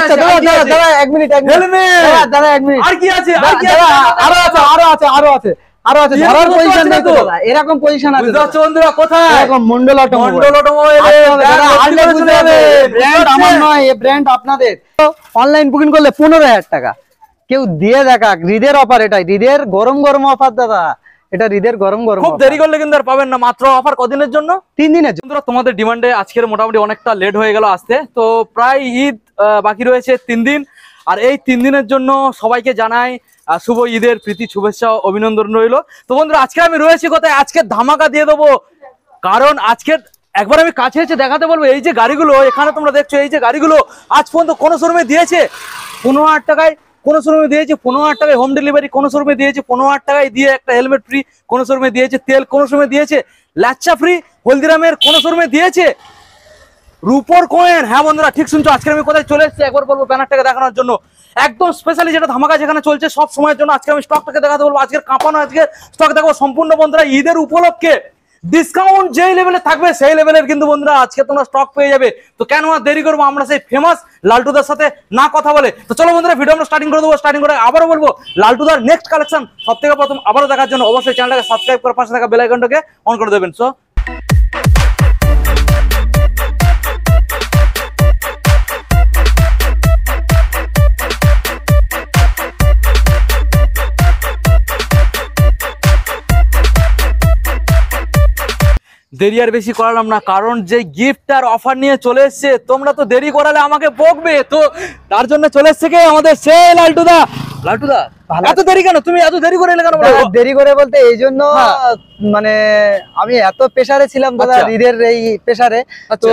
আপনাদের online booking করলে পনেরো হাজার টাকা কেউ দিয়ে দেখা হৃদের অফার এটাই হৃদের গরম গরম অফার দাদা এটা ঈদের গরম গরম খুব দেরি করলে কিন্তু আর পাবেন না মাত্র অফার কদিনের জন্য তিন দিনের জন্য তোমাদের ডিমান্ডে আজকের মোটামুটি অনেকটা লেট হয়ে গেল আসতে তো প্রায় ঈদ বাকি রয়েছে তিন দিন আর এই তিন দিনের জন্য সবাইকে জানাই শুভ ঈদের প্রীতি শুভেচ্ছা অভিনন্দন রইল তো বন্ধুরা আজকে আমি রয়েছি কোথায় আজকে ধামাকা দিয়ে দেবো কারণ আজকে একবার আমি কাছে এসে দেখাতে বলবো এই যে গাড়িগুলো এখানে তোমরা দেখছো এই যে গাড়িগুলো আজ পর্যন্ত কোনো শোরুমে দিয়েছে পনেরো হাজার টাকায় কোনো শোরুমে দিয়েছে পনেরো হাজার টাকায় হোম ডেলিভারি কোনো শোরুমে দিয়েছে পনেরো হাজার টাকায় দিয়ে একটা হেলমেট ফ্রি কোনো শোরুমে দিয়েছে তেল কোনো শোরুমে দিয়েছে লাচ্চা ফ্রি হলদিরামের কোনো শোরুমে দিয়েছে রুপোর কোয়েন হ্যাঁ বন্ধুরা ঠিক শুনছো আজকে আমি কোথায় চলে এসেছি একবার বলবো ব্যানারটাকে দেখানোর জন্য একদম স্পেশালি যেটা ধামাকা যেখানে চলছে সব সময়ের জন্য আজকে আমি স্টকটাকে দেখাতে বলবো আজকের কাঁপানো আজকে স্টক দেখাবো সম্পূর্ণ বন্ধুরা ঈদের উপলক্ষে ডিসকাউন্ট যেই লেভেলে থাকবে সেই লেভেলের কিন্তু বন্ধুরা আজকে তোমরা স্টক পেয়ে যাবে তো কেন আর দেরি করবো আমরা সেই ফেমাস লালটুদার সাথে না কথা বলে তো চলো বন্ধুরা ভিডিও আমরা স্টার্টিং করে দেবো স্টার্টিং করে আবারও বলবো লালটুদার নেক্সট কালেকশন সব থেকে প্রথম আবারও দেখার জন্য অবশ্যই চ্যানেলটাকে সাবস্ক্রাইব করে পাশে থাকা বেলাইকনটাকে অন করে দেবেন সো দেরি আর বেশি করালাম না কারণ যে গিফট আর অফার নিয়ে চলে এসছে তোমরা তো দেরি করালে আমাকে বকবে তো তার জন্য চলে এসছে কে আমাদের সে লালটুদা লালটুদা এত দেরি কেন তুমি এত দেরি করে এলে কেন দেরি করে বলতে এই জন্য হ্যাঁ। মানে আমি এত প্রেসারে ছিলাম দাদা আচ্ছা। ঈদের এই প্রেসারে আচ্ছা। তো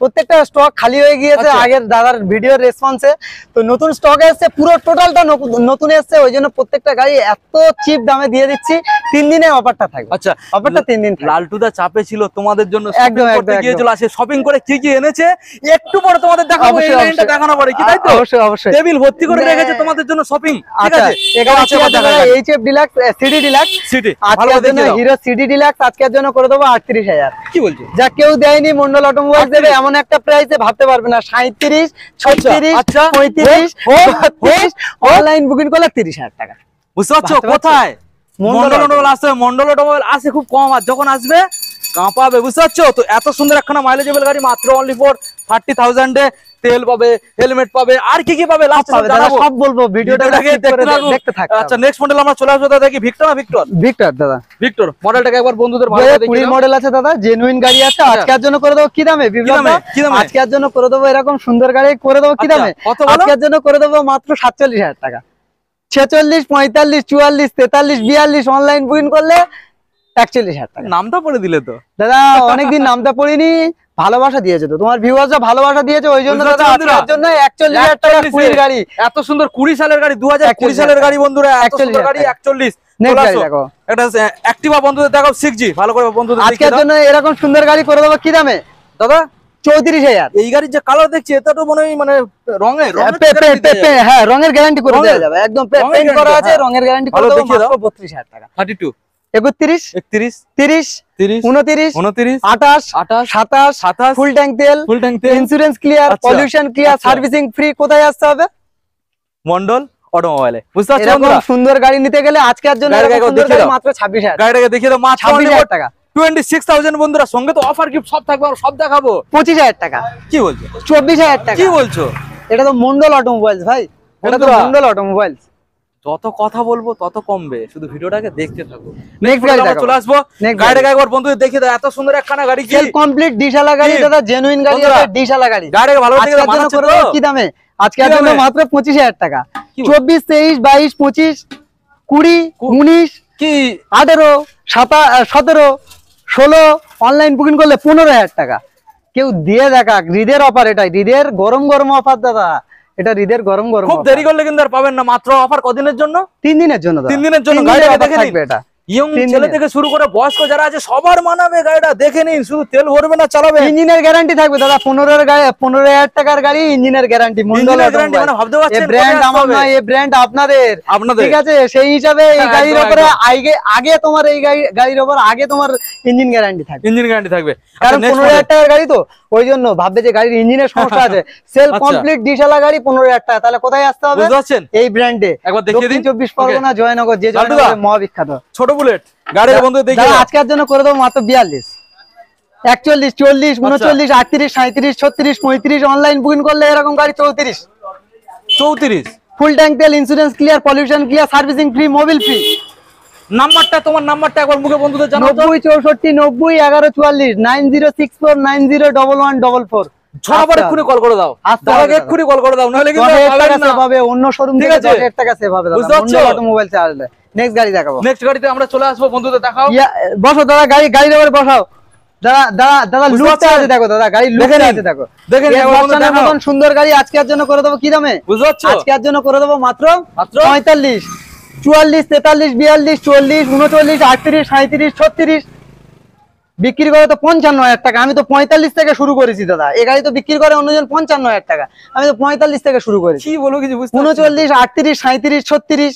প্রত্যেকটা স্টক খালি হয়ে গিয়েছে আচ্ছা। আগের দাদার ভিডিও রেসপন্সে তো নতুন স্টক এসছে পুরো টোটালটা নতুন এসছে ওই জন্য প্রত্যেকটা গাড়ি এত চিপ দামে দিয়ে দিচ্ছি তিন দিনে অফারটা থাকবে আচ্ছা অফারটা তিন দিন লালটুদা চাপে ছিল তোমাদের জন্য একদম গিয়েছিল আসে শপিং করে কি কি এনেছে একটু পরে তোমাদের দেখাবো এই লাইনটা দেখানো পরে কি তাই তো অবশ্যই অবশ্যই টেবিল ভর্তি করে রেখেছে তোমাদের জন্য শপিং ঠিক আছে এখানে আছে আমাদের HF deluxe CD deluxe CD আজকের জন্য হিরো সিডি ডিলাক্স আজকের জন্য করে দেবো 38000 কি বলছো যা কেউ দেয়নি মন্ডল অটোমোবাইলস দেবে এমন একটা প্রাইসে ভাবতে পারবে না 37 36 35 অনলাইন বুকিং করলে 30000 টাকা বুঝতে পারছো কোথায় মন্ডল অটোমোবাইল আসবে মন্ডল অটোমোবাইল আসে খুব কম আর যখন আসবে কাঁপাবে বুঝতে পারছো তো এত সুন্দর একখানা মাইলেজেবল গাড়ি মাত্র অনলি ফোর থার্টি থাউজেন্ডে তেল পাবে হেলমেট পাবে আর কি কি পাবে সব বলবো আচ্ছা নেক্সট মডেল আমরা চলে আসবো দাদা কি ভিক্টর না ভিক্টর ভিক্টর দাদা ভিক্টর মডেলটাকে একবার বন্ধুদের মডেল আছে দাদা জেনুইন গাড়ি আছে আচ্ছা। আজকের জন্য করে দেবো কি দামে বিপ্লব কি দামে আজকের জন্য করে দেবো এরকম সুন্দর গাড়ি করে দেবো কি আচ্ছা, দামে আজকের জন্য করে দেবো মাত্র সাতচল্লিশ হাজার টাকা ছেচল্লিশ পঁয়তাল্লিশ চুয়াল্লিশ তেতাল্লিশ বিয়াল্লিশ অনলাইন বুকিং করলে একচল্লিশ হাজার টাকা নামটা পড়ে দিলে তো দাদা অনেকদিন নামটা পড়িনি ভালোবাসা দিয়েছে তো তোমার ভিউয়ার্সরা ভালোবাসা দিয়েছে ওই জন্য দাদা আপনার জন্য 41000 টাকা কুড়ির গাড়ি এত সুন্দর 20 সালের গাড়ি 2020 সালের গাড়ি বন্ধুরা 41 গাড়ি 41 নেক্সট দেখো এটা অ্যাক্টিভা বন্ধুদের দেখো 6G ভালো করে বন্ধুদের আজকের জন্য এরকম সুন্দর গাড়ি করে দেবো কি দামে দাদা চৌত্রিশ হাজার এই গাড়ির যে কালার দেখছি এটা তো মনে হয় মানে রঙের হ্যাঁ রঙের গ্যারান্টি করে দেওয়া যাবে একদম করা আছে হ্যাঁ। রঙের গ্যারান্টি করে বত্রিশ হাজার টাকা থার্টি টু একত্রিশ তিরিশ উনত্রিশ আঠাশ আঠাশ সাতাশ সাতাশ ফুল ট্যাঙ্ক তেল ট্যাঙ্ক তেল ক্লিয়ার ক্লিয়ার সার্ভিসিং ফ্রি কোথায় আসতে হবে মন্ডল অটোমোবাইলে বুঝতে পারছো সুন্দর গাড়ি নিতে গেলে আজকের জন্য মাত্র ছাব্বিশ হাজার মাত্র ছাব্বিশ হাজার টাকা বন্ধুরা সঙ্গে তো অফার গিফট সব থাকবে সব দেখাবো পঁচিশ হাজার টাকা কি বলছো চব্বিশ হাজার টাকা কি বলছো এটা তো মন্ডল অটোমোবাইলস ভাই এটা তো মন্ডল অটোমোবাইলস যত কথা বলবো তত কমবে শুধু ভিডিওটাকে দেখতে থাকো গাড়ি দেখে দাও এত সুন্দর একখানা গাড়ি কমপ্লিট ডিশালা গাড়ি দাদা জেনুইন গাড়ি দাদা ডিশালা গাড়ি গাড়িটাকে ভালো কি দামে আজকে মাত্র পঁচিশ হাজার টাকা চব্বিশ তেইশ বাইশ পঁচিশ কুড়ি উনিশ কি আঠেরো সাতা সতেরো ষোলো অনলাইন বুকিং করলে পনেরো হাজার টাকা কেউ দিয়ে দেখা হৃদের অফার এটা হৃদের গরম গরম অফার দাদা এটা হৃদের গরম গরম খুব দেরি করলে কিন্তু আর পাবেন না মাত্র অফার কদিনের জন্য তিন দিনের জন্য তিন দিনের জন্য এটা ওই জন্য ভাববে যে গাড়ির ইঞ্জিনের সমস্যা আছে সেল কমপ্লিট ডিশালা গাড়ি পনেরো হাজার টাকা তাহলে কোথায় আসতে হবে এই ব্র্যান্ডে চব্বিশ পরগনা জয়নগর যে মহাবিখ্যাত ছোট অটো বুলেট গাড়ির বন্ধু দেখি আজকের জন্য করে দেবো মাত্র বিয়াল্লিশ একচল্লিশ চল্লিশ আচ্ছা। উনচল্লিশ আটত্রিশ সাঁত্রিশ ছত্রিশ পঁয়ত্রিশ অনলাইন বুকিং করলে এরকম গাড়ি চৌত্রিশ চৌত্রিশ ফুল ট্যাঙ্ক তেল insurance clear pollution clear servicing free Mobil free নাম্বারটা তোমার নাম্বারটা একবার মুখে বন্ধুদের নব্বই চৌষট্টি এগারো চুয়াল্লিশ জানাও 90 64 90 11 44 ডবল 901114 ছবার এক্ষুনি কল করে দাও আগে আচ্ছা, আচ্ছা। এক্ষুনি কল করে দাও নাহলে কিন্তু অন্য শোরুম থেকে 10 মোবাইল চার্জ নেক্সট গাড়ি দেখাবো নেক্সট গাড়িতে আমরা চলে আসবো বন্ধুদের দেখাও বসো দাদা গাড়ি গাড়ি বসাও দাদা দাদা দাদা আছে দেখো দাদা আছে সুন্দর গাড়ি আজকে আর জন্য করে দেবো কি দামে বুঝতে পারছো আজকে আর জন্য করে দেবো মাত্র পঁয়তাল্লিশ চুয়াল্লিশ তেতাল্লিশ বিয়াল্লিশ চল্লিশ আটত্রিশ বিক্রি করে তো পঞ্চান্ন হাজার টাকা আমি তো পঁয়তাল্লিশ থেকে শুরু করেছি দাদা এ গাড়ি তো বিক্রি করে অন্যজন পঞ্চান্ন হাজার টাকা আমি তো পঁয়তাল্লিশ থেকে শুরু করেছি কি উনচল্লিশ আটত্রিশ সাঁত্রিশ ছত্রিশ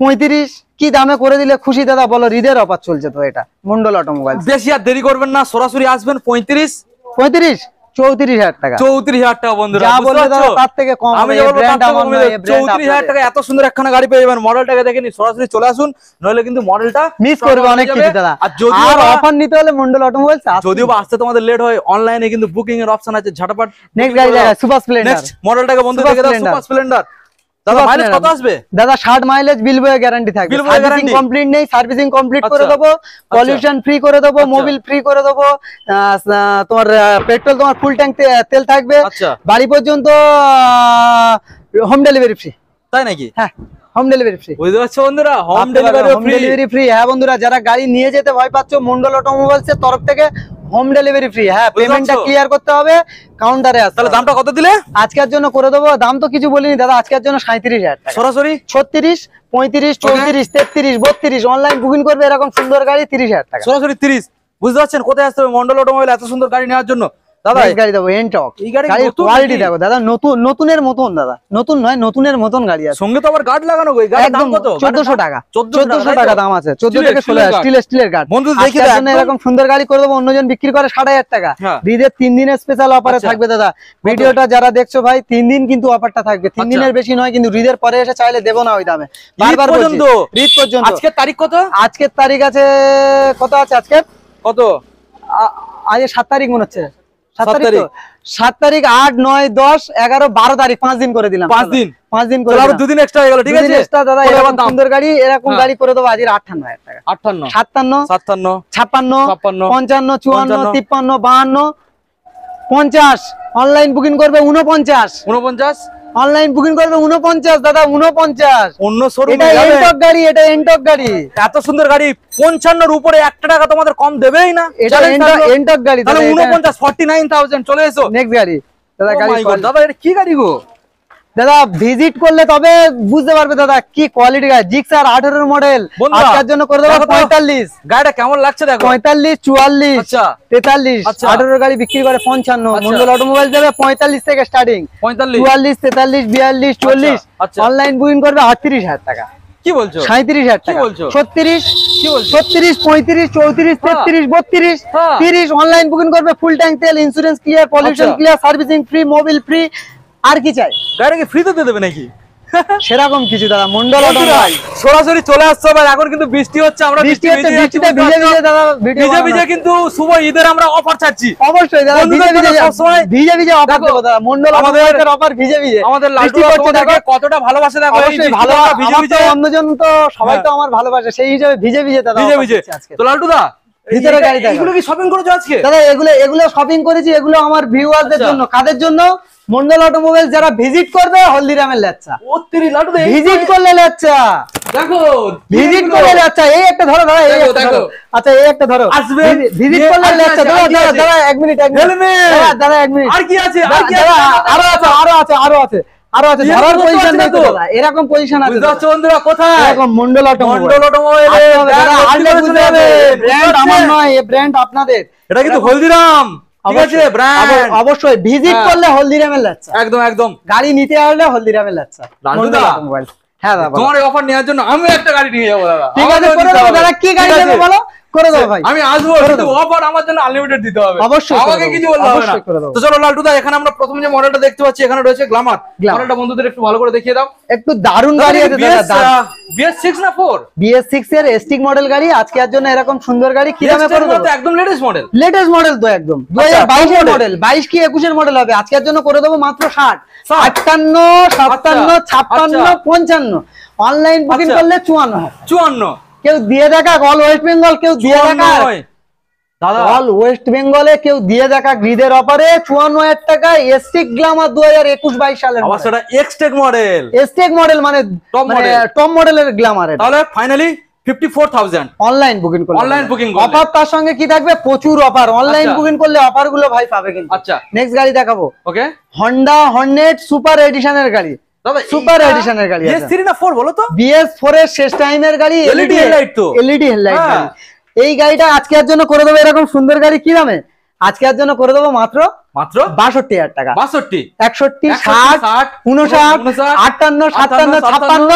পঁয়ত্রিশ কি দামে করে দিলে খুশি দাদা বলো হৃদের অপার চলছে তো এটা মন্ডল অটোমোবাইল বেশি আর দেরি করবেন না সরাসরি আসবেন পঁয়ত্রিশ পঁয়ত্রিশ চৌত্রিশ হাজার টাকা চৌত্রিশ হাজার টাকা এত সুন্দর একখানা গাড়ি পেয়ে যাবেন দেখে সরাসরি চলে আসুন নইলে কিন্তু মিস করবে দাদা আর অফার নিতে হলে মন্ডল যদিও আসতে তোমাদের লেট হয় অনলাইনে কিন্তু বুকিং এর অপশন আছে ঝাটাপাট নেক্সট গাড়ি সুপার স্প্লেন্ডার মডেলটাকে বন্ধু দেখে দাও সুপার স্প্লেন্ডার আচ্ছা। আচ্ছা। আচ্ছা। তোমার পেট্রোল তোমার ফুল ট্যাঙ্ক তেল থাকবে বাড়ি পর্যন্ত হোম ডেলিভারি ফ্রি তাই নাকি হ্যাঁ হোম ডেলিভারি ফ্রি বুঝতে পারছো বন্ধুরা হোম ডেলিভারি ফ্রি হ্যাঁ বন্ধুরা যারা গাড়ি নিয়ে যেতে ভয় পাচ্ছ মন্ডল অটোমোবাইলস এর তরফ থেকে হোম ডেলিভারি ফ্রি হ্যাঁ পেমেন্টটা ক্লিয়ার করতে হবে কাউন্টারে আছে তাহলে দামটা কত দিলে আজকের জন্য করে দেবো দাম তো কিছু বলিনি দাদা আজকের জন্য সাঁত্রিশ হাজার সরাসরি ছত্রিশ পঁয়ত্রিশ চৌত্রিশ 33 বত্রিশ অনলাইন বুকিং করবে এরকম সুন্দর গাড়ি তিরিশ হাজার টাকা সরাসরি তিরিশ বুঝতে পারছেন কোথায় আসতে হবে মন্ডল অটোমোবাইল এত সুন্দর গাড়ি নেওয়ার জন্য দাদা নতুন নতুনের মতন দাদা নতুন নয় নতুনের মতন গাড়ি সঙ্গে তো আবার দাম আছে সুন্দর গাড়ি করে দেবো অন্যজন বিক্রি করে হাজার টাকা আচ্ছা। দিদের তিন দিনের স্পেশাল আচ্ছা। অফারে থাকবে দাদা ভিডিওটা যারা দেখছো ভাই তিন দিন কিন্তু অফারটা থাকবে তিন আচ্ছা। দিনের বেশি নয় কিন্তু হৃদের পরে এসে চাইলে দেবো না ওই দামে বারবার পর্যন্ত আজকের তারিখ কত আজকের তারিখ আছে কত আছে আজকে কত আজকে সাত তারিখ মনে হচ্ছে সাত তারিখ আট নয় দশ এগারো বারো তারিখ পাঁচ দিন করে দিলাম পাঁচ দিন পাঁচ দিন করে দুদিন এক্সট্রা হয়ে গেল ঠিক আছে দাদা এরকম সুন্দর গাড়ি এরকম হ্যাঁ। গাড়ি করে দেবো আজ আটান্ন হাজার সাতান্ন সাতান্ন ছাপ্পান্ন পঞ্চান্ন চুয়ান্ন তিপ্পান্ন বাহান্ন পঞ্চাশ অনলাইন বুকিং করবে উনপঞ্চাশ উনপঞ্চাশ অনলাইন বুকিং করবে উনপঞ্চাশ দাদা উনপঞ্চাশ অন্য শোরুমে গাড়ি এটা এনটক গাড়ি এত সুন্দর গাড়ি পঞ্চান্নর উপরে একটা টাকা তোমাদের কম দেবেই না এটা গাড়ি উনপঞ্চাশ ফর্টি নাইন থাউজেন্ড চলে এসো নেক্সট গাড়ি দাদা গাড়ি oh দাদা এটা কি গাড়ি গো দাদা ভিজিট করলে তবে বুঝতে পারবে দাদা কি কোয়ালিটি গাড়ি জিক্সার আঠারোর মডেল আজকের জন্য করে দেবো পঁয়তাল্লিশ গাড়িটা কেমন লাগছে দেখো পঁয়তাল্লিশ চুয়াল্লিশ আচ্ছা। তেতাল্লিশ আচ্ছা। আঠারোর গাড়ি বিক্রি করে পঞ্চান্ন আচ্ছা। মন্ডল অটোমোবাইল দেবে পঁয়তাল্লিশ থেকে স্টার্টিং চুয়াল্লিশ তেতাল্লিশ বিয়াল্লিশ চল্লিশ অনলাইন বুকিং করবে আটত্রিশ হাজার টাকা কি বলছো সাঁত্রিশ হাজার টাকা ছত্রিশ ছত্রিশ পঁয়ত্রিশ চৌত্রিশ হ্যাঁ। তেত্রিশ বত্রিশ হ্যাঁ। তিরিশ অনলাইন বুকিং করবে ফুল ট্যাঙ্ক তেল insurance clear pollution clear servicing free Mobil free আর কি চাই গাড়ি ফ্রিতে দিয়ে দেবে নাকি সেরকম কিছু দাদা মন্ডল সরাসরি চলে আসছে এখন কিন্তু বৃষ্টি হচ্ছে আমরা বৃষ্টি হচ্ছে ভিজে ভিজে কিন্তু শুভ ঈদের আমরা অফার ছাড়ছি অবশ্যই দাদা ভিজে ভিজে ভিজে ভিজে ভিজে আমাদের দেখো কতটা ভালোবাসে দেখো ভালোবাসা ভিজে ভিজে অন্যজন তো সবাই তো হ্যাঁ। আমার ভালোবাসে সেই হিসাবে ভিজে ভিজে দাদা ভিজে ভিজে তো লাড্ডু দা ভিতরে গাড়ি এগুলো কি শপিং করেছো আজকে দাদা এগুলো এগুলো শপিং করেছি এগুলো আমার ভিউয়ারদের আচ্ছা। জন্য কাদের জন্য মন্ডল অটোমোবাইল যারা ভিজিট করবে হলদিরামের লেচ্ছা ওত্রি লাডু ভিজিট করলে লেচ্ছা দেখো ভিজিট করলে লেচ্ছা এই একটা ধরো দাদা এই একটা ধরো আচ্ছা এই একটা ধরো আসবে ভিজিট করলে লেচ্চা দাদা দাদা দাদা 1 মিনিট 1 মিনিট দাদা 1 মিনিট আর কি আছে আর কি আছে আরো আছে আরো আছে আরো আছে আচ্ছা, হলদিরাম ঠিক অবশ্যই ভিজিট হ্যাঁ। করলে হলদিরামের লাচ্ছা একদম একদম গাড়ি নিতে আসলে হলদিরামের লাচ্ছা হ্যাঁ দাদা তোমার অফার নেওয়ার জন্য আমি একটা গাড়ি নিয়ে যাবো দাদা ঠিক আছে কি গাড়ি নেবে বলো করে দাও ভাই আমি আসবো অফার আমার জন্য আনলিমিটেড দিতে হবে অবশ্যই আমাকে কিছু বলতে হবে না তো চলো দা এখানে আমরা প্রথম যে মডেলটা দেখতে পাচ্ছি এখানে রয়েছে গ্ল্যামার মডেলটা বন্ধুদের একটু ভালো করে দেখিয়ে দাও একটু দারুন গাড়ি আছে দাদা BS6 না 4 BS6 এর এসটিক মডেল গাড়ি আজকে আর জন্য এরকম সুন্দর গাড়ি কি দামে করে দেবো একদম লেটেস্ট মডেল লেটেস্ট মডেল তো একদম 2022 মডেল 22 কি 21 এর মডেল হবে আজকে আর জন্য করে দেবো মাত্র 60 58 57 56 55 অনলাইন বুকিং করলে 54 54 কেউ দিয়ে দেখাক অল ওয়েস্ট বেঙ্গল কেউ দিয়ে দেখাক দাদা অল ওয়েস্ট বেঙ্গলে কেউ দিয়ে দেখা গ্রিদের অপারে চুয়ান্ন হাজার টাকা এসটিক গ্লামার দু হাজার একুশ বাইশ সালের সেটা এক্সটেক মডেল এসটেক মডেল মানে টপ মডেলের গ্লামার তাহলে ফাইনালি অনলাইন বুকিং করলে অনলাইন বুকিং অফার তার সঙ্গে কি থাকবে প্রচুর অফার অনলাইন বুকিং করলে অফার গুলো ভাই পাবে কিন্তু আচ্ছা নেক্সট গাড়ি দেখাবো ওকে হন্ডা হর্নেট সুপার এডিশনের গাড়ি সুপার এডিশনের গাড়ি আছে না 4 বলো তো এর শেষ টাইমের গাড়ি এলইডি হেডলাইট e তো এলইডি e হ্যাঁ। হেডলাইট এই গাড়িটা আজকে আর জন্য করে এরকম সুন্দর গাড়ি কি দামে আজকে আর জন্য করে মাত্র মাত্র টাকা আটান্ন সাতান্ন ছাপ্পান্ন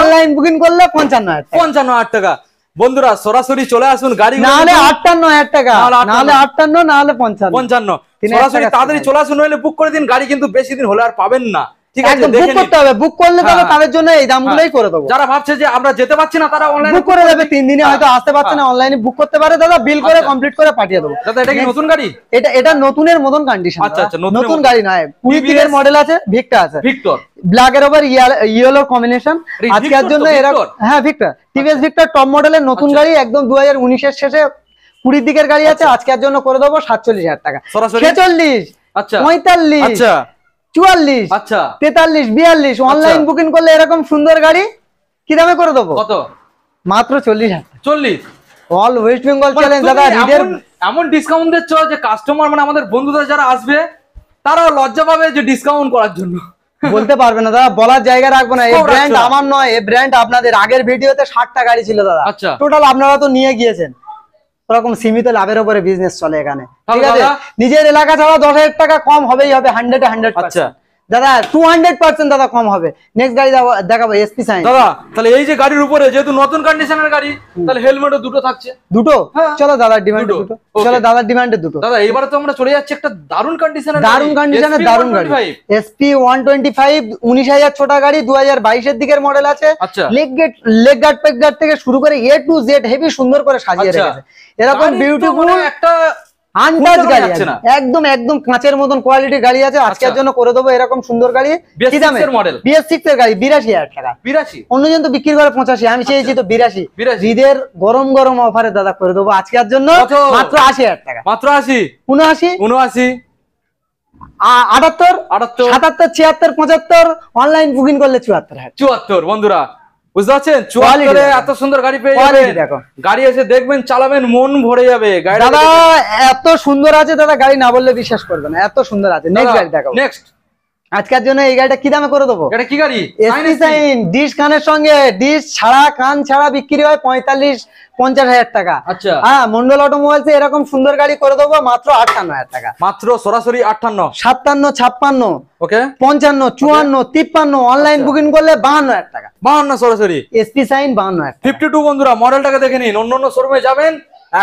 অনলাইন বুকিং করলে পঞ্চান্ন পঞ্চান্ন হাজার টাকা বন্ধুরা সরাসরি চলে আসুন গাড়ি নাহলে আটান্ন হাজার টাকা নাহলে আটান্ন নাহলে পঞ্চান্ন পঞ্চান্ন সরাসরি তাড়াতাড়ি চলে আসুন নইলে বুক করে দিন গাড়ি কিন্তু বেশি দিন হলে আর পাবেন না ইয়েলো কম্বিনেশন আজকের জন্য টিভিএস টপ মডেলের নতুন গাড়ি একদম দু হাজার উনিশের শেষে কুড়ির দিকের গাড়ি আছে আচ্ছা। আজকের জন্য করে দেবো সাতচল্লিশ হাজার টাকা ছেচল্লিশ আচ্ছা পঁয়তাল্লিশ আচ্ছা। চুয়াল্লিশ আচ্ছা তেতাল্লিশ বিয়াল্লিশ অনলাইন আচ্ছা। বুকিং করলে এরকম সুন্দর গাড়ি কি দামে করে দেবো কত মাত্র চল্লিশ হাজার চল্লিশ অল ওয়েস্ট বেঙ্গল চ্যালেঞ্জ দাদা এমন ডিসকাউন্ট দিচ্ছ যে কাস্টমার মানে আমাদের বন্ধুরা যারা আসবে তারাও লজ্জা পাবে যে ডিসকাউন্ট করার জন্য বলতে পারবে না দাদা বলার জায়গা রাখবো না এই ব্র্যান্ড আমার নয় এই ব্র্যান্ড আপনাদের আগের ভিডিওতে ষাটটা গাড়ি ছিল দাদা আচ্ছা টোটাল আপনারা তো নিয়ে গিয়েছেন ওরকম সীমিত লাভের উপরে বিজনেস চলে এখানে ঠিক আছে নিজের এলাকা ছাড়া দশ হাজার টাকা কম হবেই হবে হান্ড্রেড হান্ড্রেড আচ্ছা দাদা টু হান্ড্রেড পার্সেন্ট দাদা কম হবে নেক্সট গাড়ি দেখাবো এসপি সাইন তাহলে এই যে গাড়ির উপরে যেহেতু নতুন কন্ডিশনের গাড়ি তাহলে হেলমেটও দুটো থাকছে দুটো হ্যাঁ। চলো দাদার ডিমান্ড দুটো দুটো দাদা এবারে তো আমরা চলে যাচ্ছি একটা দারুণ কন্ডিশনের দারুণ কন্ডিশনের দারুণ গাড়ি এসপি ওয়ান টোয়েন্টি ফাইভ উনিশ হাজার ছোটা গাড়ি দু হাজার বাইশের দিকের মডেল আছে লেগ গেট লেগ গার্ড পেক গার্ড থেকে শুরু করে এ টু জেড হেভি সুন্দর করে সাজিয়ে আচ্ছা। রেখেছে এরকম বিউটিফুল মানে একটা ঈদের গরম গরম অফারে দাদা করে দেবো আজকের জন্য মাত্র আশি হাজার টাকা মাত্র আশি উনআশি উনআশি আটাত্তর আটাত্তর সাতাত্তর ছিয়াত্তর পঁচাত্তর অনলাইন বুকিং করলে চুয়াত্তর চুয়াত্তর বন্ধুরা বুঝতে পারছেন করে এত সুন্দর গাড়ি পেয়ে যাবে দেখো গাড়ি এসে দেখবেন চালাবেন মন ভরে যাবে দাদা এত সুন্দর আছে দাদা গাড়ি না বললে বিশ্বাস করবে না এত সুন্দর আছে নেক্সট গাড়ি দেখো নেক্সট আজকের জন্য এই গাড়িটা কি দামে করে দেবো কি গাড়ি সাইন ডিশ কানের সঙ্গে ডিশ ছাড়া কান ছাড়া বিক্রি হয় পঁয়তাল্লিশ পঞ্চাশ হাজার টাকা আচ্ছা হ্যাঁ মন্ডল অটোমোবাইলস এরকম সুন্দর গাড়ি করে দেবো মাত্র আটান্ন হাজার টাকা মাত্র সরাসরি আটান্ন সাতান্ন ছাপ্পান্ন ওকে পঞ্চান্ন চুয়ান্ন তিপ্পান্ন অনলাইন আচ্ছা। বুকিং করলে বাহান্ন হাজার টাকা বাহান্ন সরাসরি এসপি সাইন বাহান্ন হাজার ফিফটি টু বন্ধুরা মডেলটাকে দেখে নিন অন্য অন্য শোরুমে যাবেন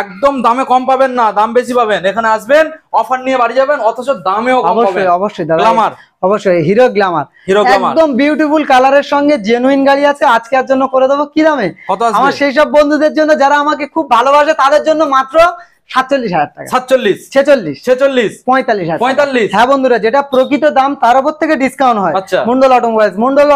একদম দামে কম পাবেন না দাম বেশি পাবেন এখানে আসবেন অফার নিয়ে বাড়ি যাবেন অথচ দামেও অবশ্যই অবশ্যই দাদা আমার অবশ্যই হিরো গ্ল্যামার একদম বিউটিফুল কালারের সঙ্গে জেনুইন গাড়ি আছে আজকে আর জন্য করে দেবো কি দামে আমার সেই সব বন্ধুদের জন্য যারা আমাকে খুব ভালোবাসে তাদের জন্য মাত্র সাতচল্লিশ হাজার সাতচল্লিশ ছেচল্লিশ ছেচল্লিশ পঁয়তাল্লিশ পঁয়তাল্লিশ হ্যাঁ বন্ধুরা যেটা প্রকৃত দাম তার উপর থেকে ডিসকাউন্ট হয় মন্ডল মন্ডল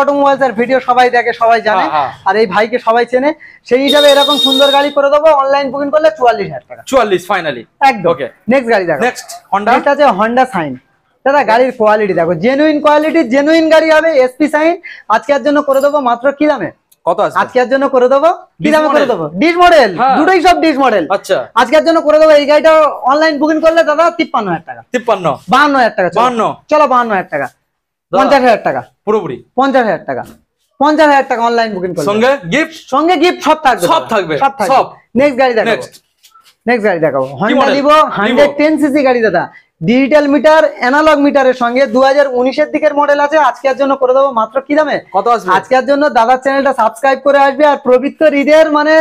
ভিডিও সবাই দেখে সবাই জানে হ্যাঁ, হ্যাঁ। আর এই ভাইকে সবাই চেনে সেই হিসাবে এরকম সুন্দর গাড়ি করে দেবো অনলাইন বুকিং করলে চুয়াল্লিশ হাজার চুয়াল্লিশ ফাইনালি হন্ডা হন্ডা সাইন দাদা গাড়ির কোয়ালিটি দেখো জেনুইন কোয়ালিটি জেনুইন গাড়ি হবে এসপি সাইন আজকের জন্য করে দেবো মাত্র কি দামে কত আজকের জন্য করে দেবো ডিস মডেল হ্যাঁ। দুটোই সব ডিস মডেল আচ্ছা। আজকের জন্য করে দেবো এই গাড়িটা অনলাইন বুকিং করলে দাদা তিপ্পান্ন হাজার টাকা বাহান্ন হাজার টাকা চলো বাহান্ন হাজার টাকা পঞ্চাশ হাজার টাকা পুরোপুরি পঞ্চাশ হাজার টাকা পঞ্চাশ হাজার টাকা অনলাইন বুকিং সঙ্গে গিফট সঙ্গে গিফট সব থাকবে সব থাকবে সব নেক্সট গাড়ি দেখো নেক্সট গাড়ি দেখাবো Honda Livo hundred ten CC গাড়ি দাদা ডিজিটাল মিটার অ্যানালগ মিটারের সঙ্গে দু হাজার দিকের মডেল আছে আজকের জন্য করে দেবো মাত্র কি দামে কত আসবে আজকের জন্য দাদার চ্যানেলটা সাবস্ক্রাইব করে আসবে আর পবিত্র হৃদয়ের মানে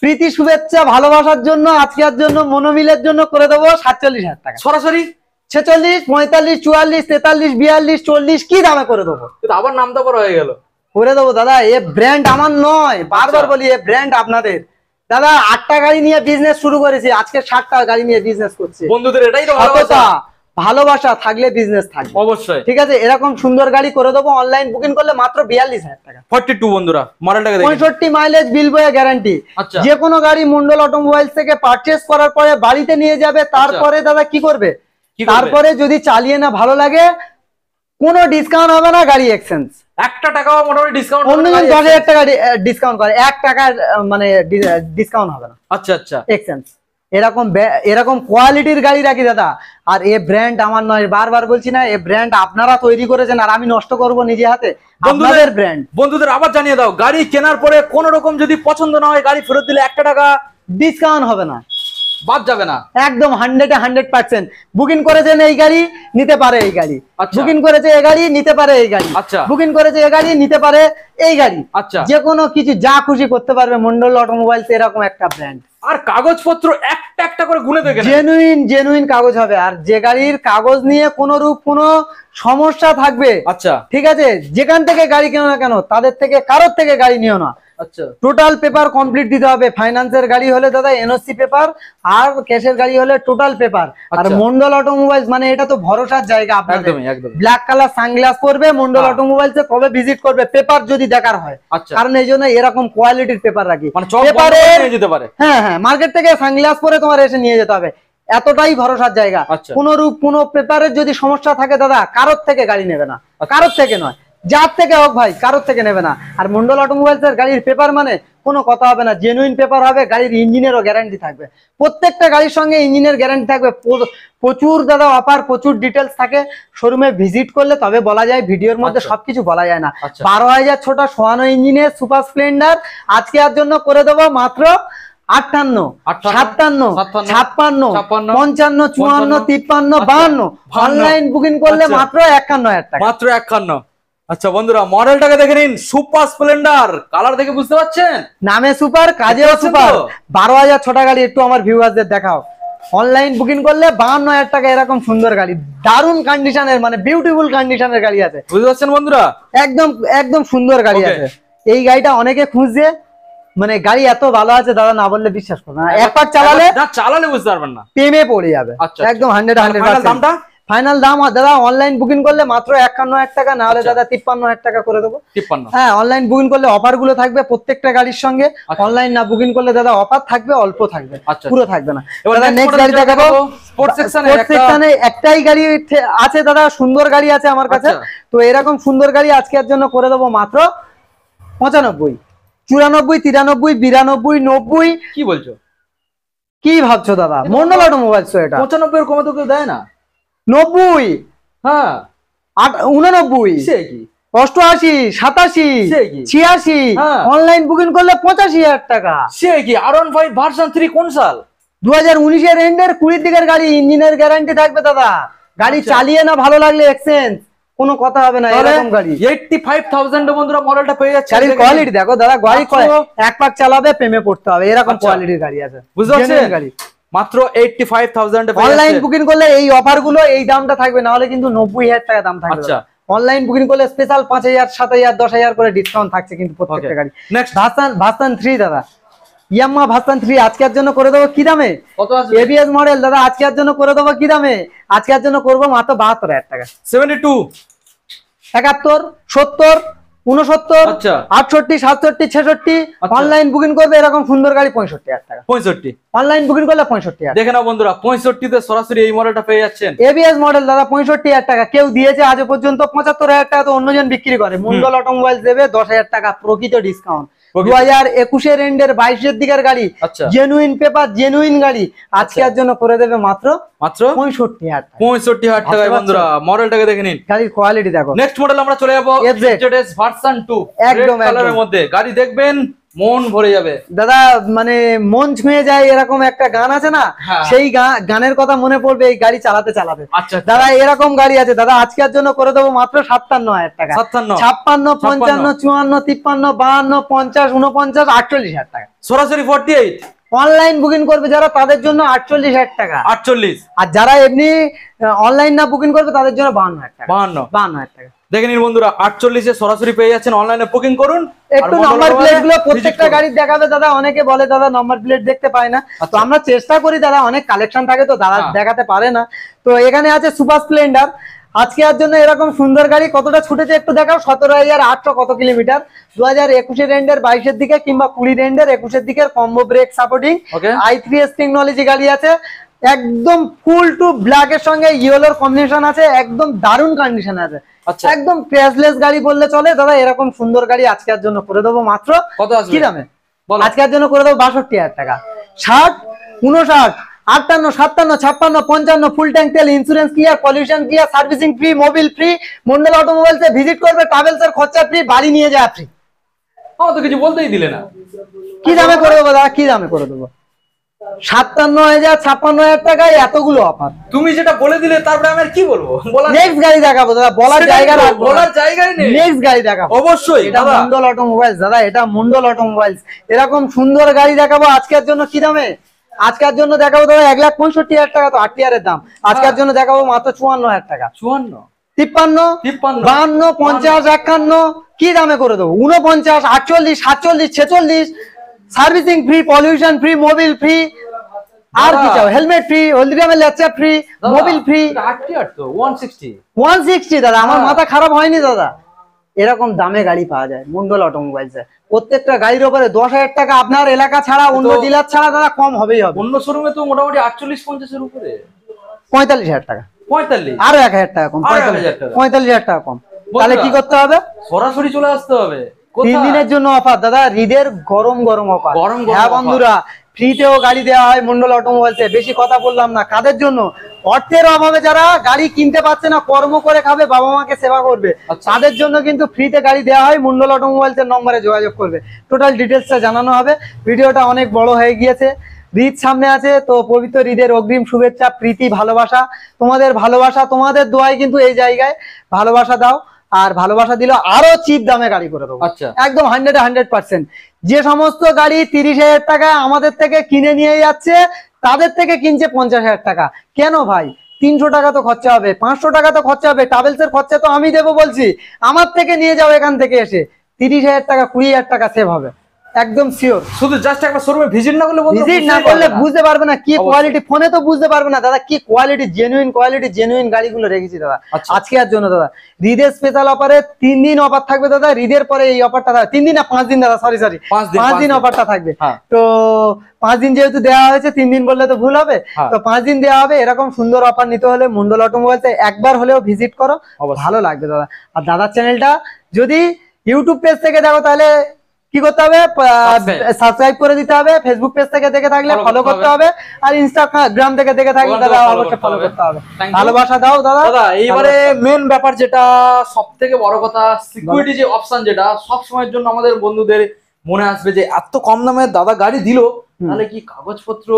প্রীতি শুভেচ্ছা ভালোবাসার জন্য আজকের জন্য মনোমিলের জন্য করে দেবো সাতচল্লিশ হাজার টাকা সরাসরি ছেচল্লিশ পঁয়তাল্লিশ চুয়াল্লিশ তেতাল্লিশ বিয়াল্লিশ চল্লিশ কি দামে করে দেবো আবার নাম দাবার হয়ে গেল করে দেবো দাদা এ ব্র্যান্ড আমার নয় বারবার আচ্ছা। বলি এ ব্র্যান্ড আপনাদের দাদা আটটা গাড়ি নিয়ে বিজনেস শুরু করেছি আজকে ষাটটা গাড়ি নিয়ে বিজনেস করছি বন্ধুদের এটাই তো ভালোবাসা থাকলে বিজনেস থাকবে অবশ্যই ঠিক আছে এরকম সুন্দর গাড়ি করে দেবো অনলাইন বুকিং করলে মাত্র বিয়াল্লিশ হাজার টাকা ফর্টি টু বন্ধুরা মডেলটাকে পঁয়ষট্টি মাইলেজ বিল বয়ে গ্যারান্টি যে কোনো গাড়ি মন্ডল অটোমোবাইলস থেকে পারচেস করার পরে বাড়িতে নিয়ে যাবে আচ্ছা। তারপরে দাদা কি করবে তারপরে যদি চালিয়ে না ভালো লাগে কোনো ডিসকাউন্ট হবে না গাড়ি এক্সচেঞ্জ একটা টাকাও মোটামুটি ডিসকাউন্ট অন্যজন 10000 টাকা ডিসকাউন্ট করে এক টাকার মানে ডিসকাউন্ট হবে না আচ্ছা আচ্ছা এক্সচেঞ্জ এরকম এরকম কোয়ালিটির গাড়ি রাখি দাদা আর এ ব্র্যান্ড আমার নয় বারবার বলছি না এ ব্র্যান্ড আপনারা তৈরি করেছেন আর আমি নষ্ট করব নিজে হাতে আপনাদের ব্র্যান্ড বন্ধুদের আবার জানিয়ে দাও গাড়ি কেনার পরে কোন রকম যদি পছন্দ না হয় গাড়ি ফেরত দিলে একটা টাকা ডিসকাউন্ট হবে না বাদ যাবে না একদম হান্ড্রেড হান্ড্রেড পার্সেন্ট বুকিং করেছেন এই গাড়ি নিতে পারে এই গাড়ি আচ্ছা। বুকিং করেছে এই গাড়ি নিতে পারে এই গাড়ি আচ্ছা বুকিং করেছে এই গাড়ি নিতে পারে এই গাড়ি আচ্ছা যে কোনো কিছু যা খুশি করতে পারবে মন্ডল অটোমোবাইলস এরকম একটা ব্র্যান্ড আর কাগজপত্র একটা একটা করে গুনে দেখে জেনুইন জেনুইন কাগজ হবে আর যে গাড়ির কাগজ নিয়ে কোন রূপ কোন সমস্যা থাকবে আচ্ছা ঠিক আছে যেখান থেকে গাড়ি কেনো না কেন তাদের থেকে কারোর থেকে গাড়ি নিও না টোটাল পেপার কমপ্লিট দিতে হবে ফাইন্যান্সের গাড়ি হলে দাদা এনওসি পেপার আর ক্যাশের গাড়ি হলে টোটাল পেপার আর মন্ডল আচ্ছা। অটোমোবাইলস মানে এটা তো ভরসার জায়গা আপনাদের ব্ল্যাক কালার সানগ্লাস করবে মন্ডল অটোমোবাইলস এ কবে ভিজিট করবে পেপার যদি দেখার হয় আচ্ছা। কারণ এই জন্য এরকম কোয়ালিটির পেপার রাখি মানে পেপারে হ্যাঁ হ্যাঁ মার্কেট থেকে সানগ্লাস পরে তোমার এসে নিয়ে যেতে হবে এতটাই ভরসার জায়গা আচ্ছা। কোন রূপ কোন পেপারের যদি সমস্যা থাকে দাদা কারোর থেকে গাড়ি নেবে না কারোর থেকে নয় যার থেকে হোক ভাই কারোর থেকে নেবে না আর মন্ডল এর গাড়ির পেপার মানে কোনো কথা হবে না জেনুইন পেপার হবে গাড়ির ইঞ্জিনেরও গ্যারান্টি থাকবে প্রত্যেকটা গাড়ির সঙ্গে ইঞ্জিনের গ্যারান্টি থাকবে প্রচুর দাদা অফার প্রচুর ডিটেলস থাকে শোরুমে ভিজিট করলে তবে বলা যায় ভিডিওর মধ্যে আচ্ছা। সবকিছু বলা যায় না আচ্ছা। বারো হাজার ছোটা সোয়ানো ইঞ্জিনের সুপার স্প্লেন্ডার আজকে আর জন্য করে দেবো মাত্র আটান্ন সাতান্ন ছাপ্পান্ন পঞ্চান্ন চুয়ান্ন তিপ্পান্ন বাহান্ন অনলাইন বুকিং করলে আচ্ছা। মাত্র একান্ন হাজার টাকা মাত্র একান্ন আচ্ছা বন্ধুরা মডেলটাকে দেখে নিন সুপার স্প্লেন্ডার কালার দেখে বুঝতে পারছেন নামে সুপার কাজেও সুপার বারো হাজার ছটা গাড়ি একটু আমার ভিউয়ারদের দেখাও অনলাইন বুকিং করলে বাহান্ন হাজার টাকা এরকম সুন্দর গাড়ি দারুন কন্ডিশনের মানে বিউটিফুল কন্ডিশনের গাড়ি আছে বুঝতে পারছেন বন্ধুরা একদম একদম সুন্দর গাড়ি আছে এই গাড়িটা অনেকে খুঁজছে মানে গাড়ি এত ভালো আছে দাদা না বললে বিশ্বাস করবে না একবার চালালে চালালে বুঝতে পারবেন না প্রেমে পড়ে যাবে আচ্ছা, আচ্ছা। একদম হান্ড্রেড হান্ড্রেড দামটা ফাইনাল দাম দাদা অনলাইন বুকিং করলে মাত্র একান্ন হাজার টাকা না হলে আচ্ছা। দাদা তিপ্পান্ন হাজার টাকা করে দেবো হ্যাঁ অনলাইন বুকিং করলে অফার গুলো থাকবে প্রত্যেকটা গাড়ির সঙ্গে অনলাইন আচ্ছা। না বুকিং করলে দাদা অফার থাকবে অল্প থাকবে আচ্ছা। পুরো থাকবে না একটাই গাড়ি আছে দাদা সুন্দর গাড়ি আছে আমার কাছে তো এরকম সুন্দর গাড়ি আজকের জন্য করে দেবো মাত্র পঁচানব্বই চুরানব্বই তিরানব্বই বিরানব্বই নব্বই কি বলছো কি ভাবছো দাদা মন্ডল অটোমোবাইলস এটা পঁচানব্বই এর কমে তো কেউ দেয় না নব্বই হ্যাঁ অষ্টআশি সাতাশি ছিয়াশি হ্যাঁ। অনলাইন বুকিং করলে পঁচাশি হাজার টাকা সে কি R one five version three কোন সাল দু হাজার উনিশের এন্ডের কুড়ির দিকের গাড়ি ইঞ্জিনের গ্যারান্টি থাকবে দাদা গাড়ি আচ্ছা। চালিয়ে না ভালো লাগলে এক্সচেঞ্জ কোনো কথা হবে না এরকম গাড়ি 85000 বন্ধুরা মডেলটা পেয়ে যাচ্ছে গাড়ির কোয়ালিটি দেখো দাদা গাড়ি এক পাক চালাবে প্রেমে পড়তে হবে এরকম কোয়ালিটির আচ্ছা। গাড়ি আছে বুঝতে পারছেন গাড়ি মাত্র 85000 অনলাইন বুকিং করলে এই অফার গুলো এই দামটা থাকবে না হলে কিন্তু 90000 টাকা দাম থাকবে আচ্ছা অনলাইন বুকিং করলে স্পেশাল 5000 7000 10000 করে ডিসকাউন্ট থাকছে কিন্তু প্রত্যেকটা গাড়ি নেক্সট ভাসান ভাসান 3 দাদা ইয়াম্মা ভাসান 3 আজকের জন্য করে দেবো কি দামে কত আছে এবিএস মডেল দাদা আজকের জন্য করে দেবো কি দামে আজকের জন্য করব মাত্র 72000 টাকা 72 71 70 আচ্ছা। আটষট্টি সাতষট্টি ছেষট্টি বুকিং আচ্ছা। করবে এরকম সুন্দর গাড়ি পঁয়ষট্টি হাজার টাকা পঁয়ষট্টি বুকিং করলে পঁয়ষট্টি দেখে সরাসরি এই পেয়ে যাচ্ছেন মডেল দাদা পঁয়ষট্টি হাজার টাকা কেউ দিয়েছে পর্যন্ত পঁচাত্তর হাজার টাকা তো অন্যজন বিক্রি করে মন্ডল অটোমোবাইল দেবে দশ হাজার টাকা প্রকৃত ডিসকাউন্ট দু হাজার একুশের এন্ডের বাইশের দিকের গাড়ি জেনুইন পেপার জেনুইন গাড়ি আজকের আচ্ছা। জন্য করে দেবে মাত্র মাত্র পঁয়ষট্টি হাজার পঁয়ষট্টি হাজার টাকায় আচ্ছা, বন্ধুরা মডেলটাকে আচ্ছা। দেখে নিন গাড়ির কোয়ালিটি দেখো নেক্সট মডেল আমরা চলে যাবো ভার্সন টু একদম কালারের মধ্যে গাড়ি দেখবেন মন ভরে যাবে দাদা মানে মন ছুঁয়ে যায় এরকম একটা গান আছে না হ্যাঁ। সেই গানের কথা মনে পড়বে এই গাড়ি চালাতে চালাতে আচ্ছা, আচ্ছা দাদা এরকম গাড়ি আছে দাদা আজকের জন্য করে দেবো মাত্র সাতান্ন হাজার টাকা সাতান্ন ছাপ্পান্ন পঞ্চান্ন চুয়ান্ন তিপ্পান্ন বাহান্ন পঞ্চাশ উনপঞ্চাশ আটচল্লিশ হাজার টাকা সরাসরি ফোরটি এইট অনলাইন বুকিং করবে যারা তাদের জন্য আটচল্লিশ হাজার টাকা আটচল্লিশ আর যারা এমনি অনলাইন না বুকিং করবে তাদের জন্য বাহান্ন হাজার টাকা বাহান্ন বাহান্ন হাজার টাকা দেখে বন্ধুরা আটচল্লিশে সরাসরি পেয়ে যাচ্ছেন অনলাইনে বুকিং করুন একটু নাম্বার প্লেট গুলো প্রত্যেকটা গাড়ি দেখাবে দাদা অনেকে বলে দাদা নাম্বার প্লেট দেখতে পায় না আচ্ছা। তো আমরা চেষ্টা করি দাদা অনেক কালেকশন থাকে তো দাদা হ্যাঁ। দেখাতে পারে না তো এখানে আছে সুপার স্প্লেন্ডার আজকে আর জন্য এরকম সুন্দর গাড়ি কতটা ছুটেছে একটু দেখাও সতেরো হাজার আটশো কত কিলোমিটার দু হাজার একুশের রেন্ডের বাইশের দিকে কিংবা কুড়ি রেন্ডের একুশের দিকের combo brake supporting I three technology গাড়ি আছে একদম ফুল টু ব্ল্যাক এর সঙ্গে ইয়েলোর কম্বিনেশন আছে একদম দারুন কন্ডিশন আছে আচ্ছা। একদম ক্র্যাশলেস গাড়ি বললে চলে দাদা এরকম সুন্দর গাড়ি আজকের জন্য করে দেবো মাত্র কত কি দামে আজকের জন্য করে দেবো বাষট্টি হাজার টাকা ষাট উনষাট আটান্ন সাতান্ন ছাপ্পান্ন পঞ্চান্ন ফুল ট্যাঙ্ক তেল insurance clear pollution clear servicing free Mobil free Mondal automobiles visit করবে ট্রাভেলস এর খরচা ফ্রি বাড়ি নিয়ে যাওয়া ফ্রি ও তো কিছু বলতেই দিলে না কি দামে করে দেবো দাদা কি দামে করে দেবো সাতান্ন হাজার ছাপ্পান্ন হাজার টাকায় এতগুলো তুমি বলে দিলে তারপরে আমি নেক্সট গাড়ি দেখাবো বলার বলার জায়গায় নেক্সট গাড়ি অবশ্যই এটা মন্ডল দাদা এটা মন্ডল এরকম সুন্দর গাড়ি দেখাবো আজকের জন্য কি দামে আজকের জন্য দেখাবো দাদা এক লাখ পঁয়ষট্টি হাজার টাকা তো আট টিয়ারের দাম আজকের হ্যাঁ। জন্য দেখাবো মাত্র চুয়ান্ন হাজার টাকা চুয়ান্ন তিপ্পান্ন বাহান্ন পঞ্চাশ একান্ন কি দামে করে দেবো উনপঞ্চাশ আটচল্লিশ সাতচল্লিশ ছেচল্লিশ servicing free pollution free Mobil free আর কি চাও হেলমেট ফ্রি হলদিরামের লেচা free Mobil free one sixty দাদা আমার হ্যাঁ। মাথা খারাপ হয়নি দাদা এরকম দামে গাড়ি পাওয়া যায় মন্ডল অটোমোবাইল প্রত্যেকটা গাড়ির ওপরে দশ হাজার টাকা আপনার এলাকা ছাড়া অন্য জেলার ছাড়া দাদা কম হবেই হবে অন্য শোরুমে তো মোটামুটি আটচল্লিশ পঞ্চাশের উপরে পঁয়তাল্লিশ হাজার টাকা পঁয়তাল্লিশ আরো এক হাজার টাকা কম পঁয়তাল্লিশ হাজার টাকা কম তাহলে কি করতে হবে সরাসরি চলে আসতে হবে তিন দিনের জন্য অফার দাদা হৃদের গরম গরম অফার গরম হ্যাঁ বন্ধুরা ফ্রিতেও গাড়ি দেওয়া হয় মন্ডল অটোমোবাইলসে বেশি কথা বললাম না কাদের জন্য অর্থের অভাবে যারা গাড়ি কিনতে পারছে না কর্ম করে খাবে বাবা মাকে সেবা করবে আচ্ছা। তাদের জন্য কিন্তু ফ্রিতে গাড়ি দেওয়া হয় মন্ডল অটোমোবাইলসের নম্বরে যোগাযোগ করবে টোটাল ডিটেলসটা জানানো হবে ভিডিওটা অনেক বড় হয়ে গিয়েছে ঈদ সামনে আছে তো পবিত্র ঈদের অগ্রিম শুভেচ্ছা প্রীতি ভালোবাসা তোমাদের ভালোবাসা তোমাদের দোয়ায় কিন্তু এই জায়গায় ভালোবাসা দাও আর ভালোবাসা দিল আরো চিপ দামে গাড়ি করে দেবো আচ্ছা একদম হান্ড্রেড হান্ড্রেড পার্সেন্ট যে সমস্ত গাড়ি তিরিশ হাজার টাকা আমাদের থেকে কিনে নিয়ে যাচ্ছে তাদের থেকে কিনছে পঞ্চাশ হাজার টাকা কেন ভাই তিনশো টাকা তো খরচা হবে পাঁচশো টাকা তো খরচা হবে ট্রাভেলস এর খরচা তো আমি দেবো বলছি আমার থেকে নিয়ে যাও এখান থেকে এসে তিরিশ হাজার টাকা কুড়ি হাজার টাকা সেভ হবে একদম সিওর শুধু জাস্ট একটা শোরুমে ভিজিট না করলে ভিজিট না করলে বুঝতে পারবে না কি কোয়ালিটি ফোনে তো বুঝতে পারবে না দাদা কি কোয়ালিটি জেনুইন কোয়ালিটি জেনুইন গাড়িগুলো রেখেছি দাদা আচ্ছা। আজকে আর জন্য দাদা রিদের স্পেশাল অফারে তিন দিন অফার থাকবে দাদা হৃদের পরে এই অফারটা থাকবে তিন দিন না পাঁচ দিন দাদা সরি সরি পাঁচ দিন অফারটা থাকবে হ্যাঁ। তো পাঁচ দিন যেহেতু দেওয়া হয়েছে তিন দিন বললে তো ভুল হবে হ্যাঁ। তো পাঁচ দিন দেওয়া হবে এরকম সুন্দর অফার নিতে হলে মন্ডল অটোমোবাইল একবার হলেও ভিজিট করো ভালো লাগবে দাদা আর দাদার চ্যানেলটা যদি ইউটিউব পেজ থেকে দেখো তাহলে কি করতে হবে সাবস্ক্রাইব করে দিতে হবে ফেসবুক পেজ থেকে দেখে থাকলে ফলো করতে হবে আর ইনস্টাগ্রাম থেকে দেখে থাকলে দাদা অবশ্যই ফলো করতে হবে ভালোবাসা দাও দাদা দাদা এইবারে মেন ব্যাপার যেটা সবথেকে বড় কথা সিকিউরিটি যে অপশন যেটা সব সময়ের জন্য আমাদের বন্ধুদের মনে আসবে যে এত কম দামে দাদা গাড়ি দিল তাহলে কি কাগজপত্র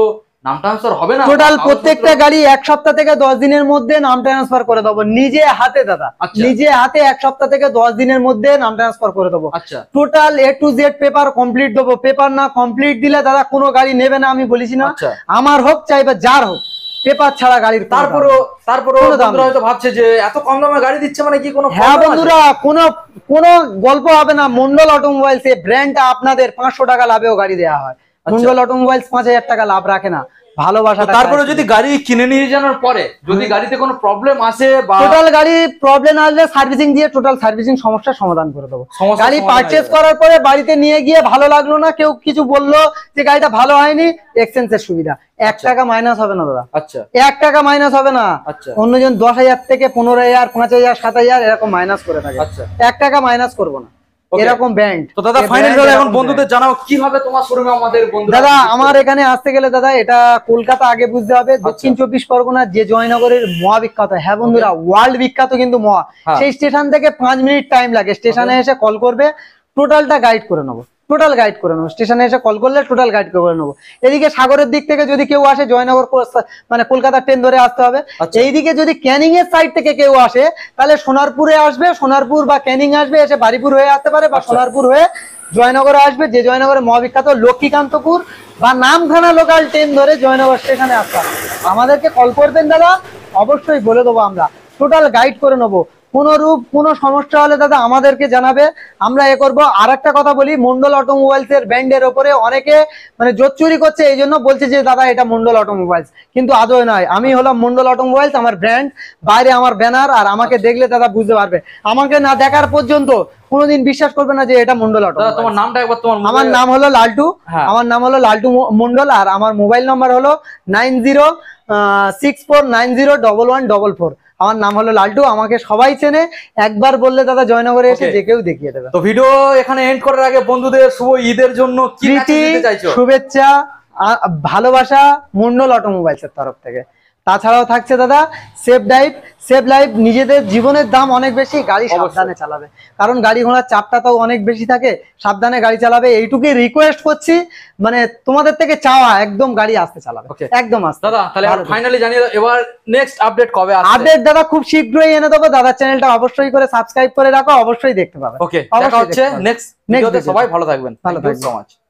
নাম ট্রান্সফার হবে না টোটাল প্রত্যেকটা গাড়ি এক সপ্তাহ থেকে দশ দিনের মধ্যে নাম ট্রান্সফার করে দেবো নিজে হাতে দাদা আচ্ছা। নিজে হাতে এক সপ্তাহ থেকে দশ দিনের মধ্যে নাম ট্রান্সফার করে দেবো আচ্ছা total A to Z paper complete দেবো পেপার না কমপ্লিট দিলে দাদা কোনো গাড়ি নেবে না আমি না আচ্ছা। আমার হোক চাই বা যার হোক পেপার ছাড়া গাড়ির তারপরও তারপরে হয়তো ভাবছে যে এত কম দামে গাড়ি দিচ্ছে মানে কি কোনো হ্যাঁ বন্ধুরা গল্প হবে না মন্ডল অটোমোবাইলস এ ব্র্যান্ডটা আপনাদের পাঁচশো টাকা লাভেও গাড়ি দেওয়া হয় মঙ্গল আচ্ছা। অটোমোবাইলস পাঁচ হাজার টাকা লাভ রাখে না ভালোবাসা কিনে নিয়ে পরে যদি গাড়িতে প্রবলেম আসে দিয়ে বাড়িতে নিয়ে গিয়ে ভালো লাগলো না কেউ কিছু বললো যে গাড়িটা ভালো হয়নি সুবিধা এক আচ্ছা। টাকা মাইনাস হবে না দাদা আচ্ছা। এক টাকা মাইনাস হবে না অন্যজন দশ হাজার থেকে পনেরো হাজার পাঁচ হাজার সাত হাজার এরকম মাইনাস করে থাকে এক টাকা মাইনাস করবো না এরকম ব্যান্ড তো দাদা ফাইনাল দাদা এখন বন্ধুদের জানাও কিভাবে তোমার শোরুমে আমাদের বন্ধু দাদা আমার এখানে আসতে গেলে দাদা এটা কলকাতা আগে বুঝতে হবে আচ্ছা। দক্ষিণ চব্বিশ পরগনা যে জয়নগরের মহাবিখ্যাত হ্যাঁ বন্ধুরা ওয়ার্ল্ড বিখ্যাত কিন্তু মহা হ্যাঁ। সেই স্টেশন থেকে পাঁচ মিনিট টাইম লাগে স্টেশনে এসে কল করবে টোটালটা গাইড করে নেবো টোটাল গাইড করে নেবো স্টেশনে এসে কল করলে টোটাল গাইড করে নেবো এদিকে সাগরের দিক থেকে যদি কেউ আসে জয়নগর মানে কলকাতা ট্রেন ধরে আসতে হবে আচ্ছা। এইদিকে যদি ক্যানিং এর সাইড থেকে কেউ আসে তাহলে সোনারপুরে আসবে সোনারপুর বা ক্যানিং আসবে এসে বারিপুর হয়ে আসতে পারে বা আচ্ছা। সোনারপুর হয়ে জয়নগরে আসবে যে জয়নগরের মহাবিখ্যাত লক্ষ্মীকান্তপুর বা নামখানা লোকাল ট্রেন ধরে জয়নগর স্টেশনে আসতে আমাদেরকে কল করবেন দাদা অবশ্যই বলে দেবো আমরা টোটাল গাইড করে নেবো কোনোরূপ কোনো সমস্যা হলে দাদা আমাদেরকে জানাবে আমরা এ করব আর একটা কথা বলি মন্ডল অটোমোবাইলস এর ব্র্যান্ডের ওপরে অনেকে মানে জোর করছে এই জন্য বলছে যে দাদা এটা মন্ডল অটোমোবাইলস কিন্তু আদৌ নয় আমি হলাম মন্ডল অটোমোবাইলস আমার ব্র্যান্ড বাইরে আমার ব্যানার আর আমাকে দেখলে দাদা বুঝতে পারবে আমাকে না দেখার পর্যন্ত কোনোদিন বিশ্বাস করবে না যে এটা মন্ডল অটো তোমার নামটা হ্যাঁ। আমার নাম হলো লালটু আমার নাম হলো লালটু মন্ডল আর আমার মোবাইল নাম্বার হলো nine zero six four nine zero double one double four আমার নাম হলো লাল্টু আমাকে সবাই চেনে একবার বললে দাদা জয়নগরে এসে যে কেউ দেখিয়ে দেবে তো ভিডিও এখানে এন্ড করার আগে বন্ধুদের শুভ ঈদের জন্য কৃতি শুভেচ্ছা ভালোবাসা মুন্ডল অটোমোবাইলসের তরফ থেকে তাছাড়াও থাকছে দাদা সেফ ড্রাইভ সেফ লাইফ নিজেদের জীবনের দাম অনেক বেশি গাড়ি সাবধানে চালাবে কারণ গাড়ি ঘোড়ার চাপটা তো অনেক বেশি থাকে সাবধানে গাড়ি চালাবে এইটুকুই রিকোয়েস্ট করছি মানে তোমাদের থেকে চাওয়া একদম গাড়ি আসতে চালাবে একদম আসতে দাদা তাহলে ফাইনালি জানিয়ে এবার নেক্সট আপডেট কবে আসবে আপডেট দাদা খুব শীঘ্রই এনে দেবো দাদা চ্যানেলটা অবশ্যই করে সাবস্ক্রাইব করে রাখো অবশ্যই দেখতে পাবে ওকে দেখা হচ্ছে নেক্সট ভিডিওতে সবাই ভালো থাকবেন ভালো থাকবেন সো মাচ